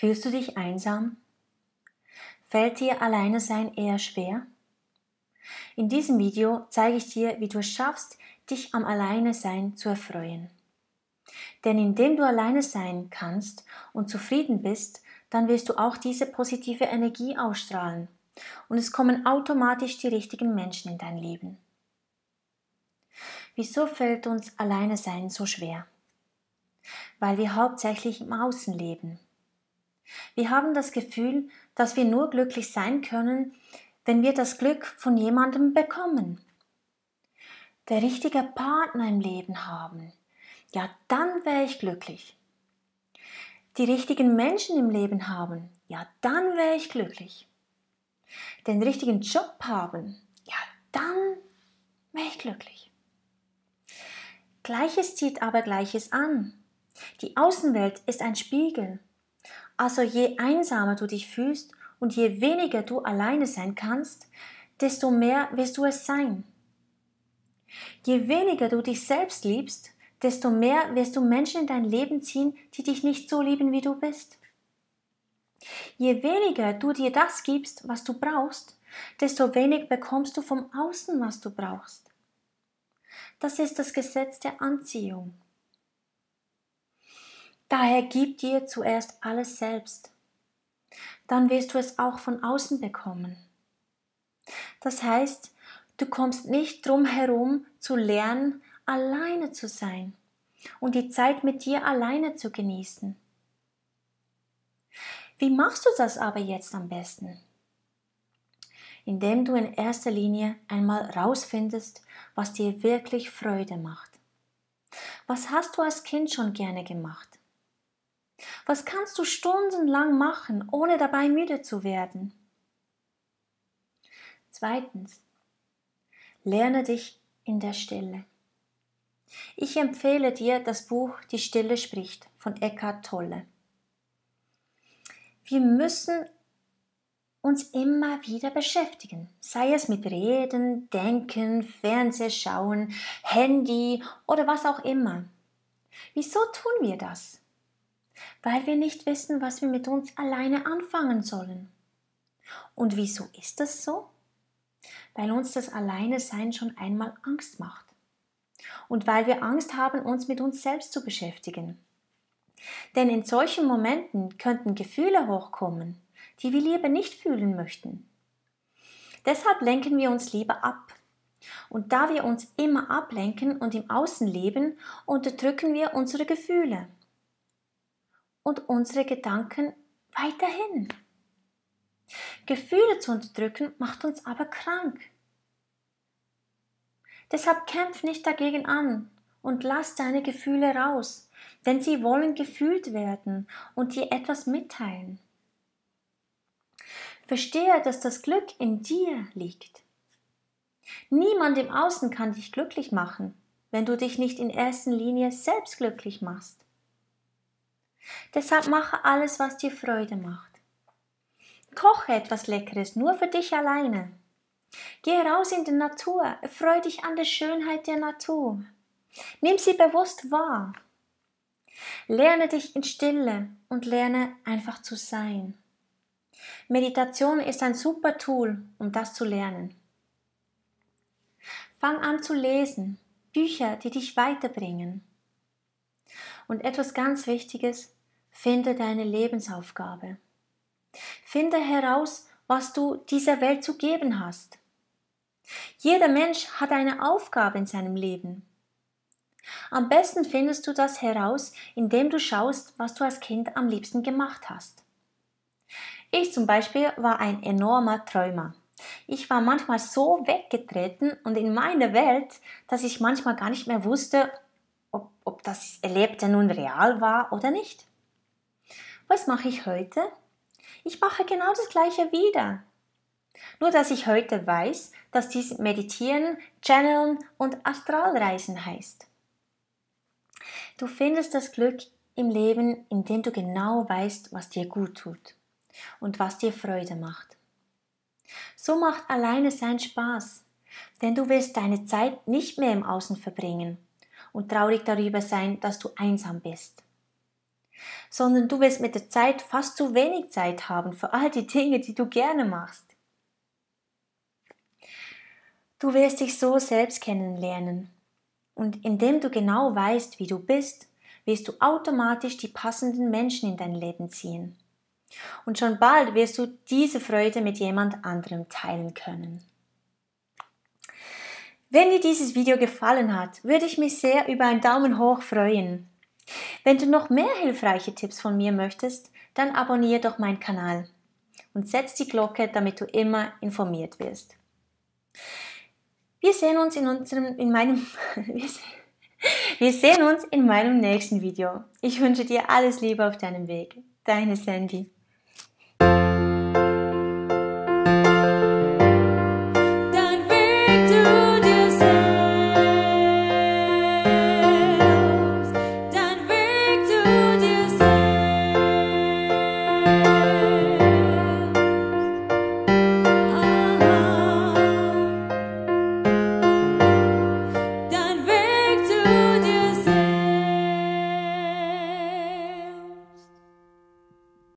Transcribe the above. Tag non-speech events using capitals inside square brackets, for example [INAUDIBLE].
Fühlst du dich einsam? Fällt dir alleine sein eher schwer? In diesem Video zeige ich dir, wie du es schaffst, dich am Alleinesein zu erfreuen. Denn indem du alleine sein kannst und zufrieden bist, dann wirst du auch diese positive Energie ausstrahlen und es kommen automatisch die richtigen Menschen in dein Leben. Wieso fällt uns Alleinesein so schwer? Weil wir hauptsächlich im Außen leben. Wir haben das Gefühl, dass wir nur glücklich sein können, wenn wir das Glück von jemandem bekommen. Der richtige Partner im Leben haben. Ja, dann wäre ich glücklich. Die richtigen Menschen im Leben haben. Ja, dann wäre ich glücklich. Den richtigen Job haben. Ja, dann wäre ich glücklich. Gleiches zieht aber Gleiches an. Die Außenwelt ist ein Spiegel also je einsamer du dich fühlst und je weniger du alleine sein kannst, desto mehr wirst du es sein. Je weniger du dich selbst liebst, desto mehr wirst du Menschen in dein Leben ziehen, die dich nicht so lieben, wie du bist. Je weniger du dir das gibst, was du brauchst, desto wenig bekommst du vom Außen, was du brauchst. Das ist das Gesetz der Anziehung. Daher gib dir zuerst alles selbst. Dann wirst du es auch von außen bekommen. Das heißt, du kommst nicht drum herum zu lernen, alleine zu sein und die Zeit mit dir alleine zu genießen. Wie machst du das aber jetzt am besten? Indem du in erster Linie einmal rausfindest, was dir wirklich Freude macht. Was hast du als Kind schon gerne gemacht? Was kannst du stundenlang machen, ohne dabei müde zu werden? Zweitens, lerne dich in der Stille. Ich empfehle dir das Buch Die Stille spricht von Eckhart Tolle. Wir müssen uns immer wieder beschäftigen, sei es mit Reden, Denken, Fernsehschauen, Handy oder was auch immer. Wieso tun wir das? weil wir nicht wissen, was wir mit uns alleine anfangen sollen. Und wieso ist das so? Weil uns das Alleinesein schon einmal Angst macht. Und weil wir Angst haben, uns mit uns selbst zu beschäftigen. Denn in solchen Momenten könnten Gefühle hochkommen, die wir lieber nicht fühlen möchten. Deshalb lenken wir uns lieber ab. Und da wir uns immer ablenken und im Außen leben, unterdrücken wir unsere Gefühle und unsere Gedanken weiterhin. Gefühle zu unterdrücken macht uns aber krank. Deshalb kämpf nicht dagegen an und lass deine Gefühle raus, denn sie wollen gefühlt werden und dir etwas mitteilen. Verstehe, dass das Glück in dir liegt. Niemand im Außen kann dich glücklich machen, wenn du dich nicht in erster Linie selbst glücklich machst. Deshalb mache alles, was dir Freude macht. Koche etwas Leckeres nur für dich alleine. Geh raus in die Natur, erfreue dich an der Schönheit der Natur. Nimm sie bewusst wahr. Lerne dich in Stille und lerne einfach zu sein. Meditation ist ein super Tool, um das zu lernen. Fang an zu lesen, Bücher, die dich weiterbringen. Und etwas ganz Wichtiges, Finde deine Lebensaufgabe. Finde heraus, was du dieser Welt zu geben hast. Jeder Mensch hat eine Aufgabe in seinem Leben. Am besten findest du das heraus, indem du schaust, was du als Kind am liebsten gemacht hast. Ich zum Beispiel war ein enormer Träumer. Ich war manchmal so weggetreten und in meine Welt, dass ich manchmal gar nicht mehr wusste, ob, ob das Erlebte nun real war oder nicht. Was mache ich heute? Ich mache genau das gleiche wieder. Nur dass ich heute weiß, dass dies Meditieren, Channeln und Astralreisen heißt. Du findest das Glück im Leben, indem du genau weißt, was dir gut tut und was dir Freude macht. So macht alleine sein Spaß, denn du wirst deine Zeit nicht mehr im Außen verbringen und traurig darüber sein, dass du einsam bist sondern du wirst mit der Zeit fast zu wenig Zeit haben für all die Dinge, die du gerne machst. Du wirst dich so selbst kennenlernen. Und indem du genau weißt, wie du bist, wirst du automatisch die passenden Menschen in dein Leben ziehen. Und schon bald wirst du diese Freude mit jemand anderem teilen können. Wenn dir dieses Video gefallen hat, würde ich mich sehr über einen Daumen hoch freuen. Wenn du noch mehr hilfreiche Tipps von mir möchtest, dann abonniere doch meinen Kanal und setz die Glocke, damit du immer informiert wirst. Wir sehen uns in unserem, in meinem, [LAUGHS] wir sehen uns in meinem nächsten Video. Ich wünsche dir alles Liebe auf deinem Weg. Deine Sandy.